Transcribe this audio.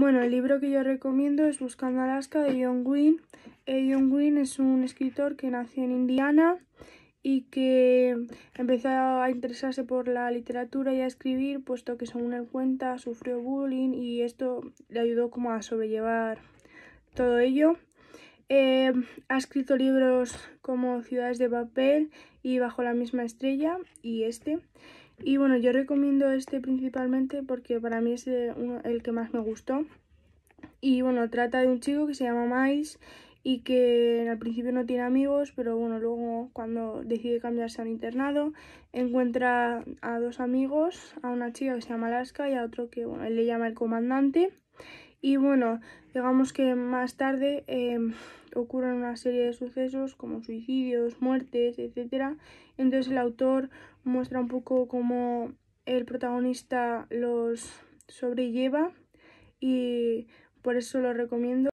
Bueno, el libro que yo recomiendo es Buscando Alaska de John Green. Eh, John Green es un escritor que nació en Indiana y que empezó a interesarse por la literatura y a escribir, puesto que según él cuenta sufrió bullying y esto le ayudó como a sobrellevar todo ello. Eh, ha escrito libros como Ciudades de Papel y Bajo la misma estrella y este. Y bueno, yo recomiendo este principalmente porque para mí es eh, el que más me gustó. Y bueno, trata de un chico que se llama Miles y que al principio no tiene amigos, pero bueno, luego cuando decide cambiarse a un internado, encuentra a dos amigos, a una chica que se llama Alaska y a otro que bueno, él le llama el comandante. Y bueno, digamos que más tarde em, ocurren una serie de sucesos como suicidios, muertes, etc. Entonces el autor muestra un poco cómo el protagonista los sobrelleva y por eso lo recomiendo.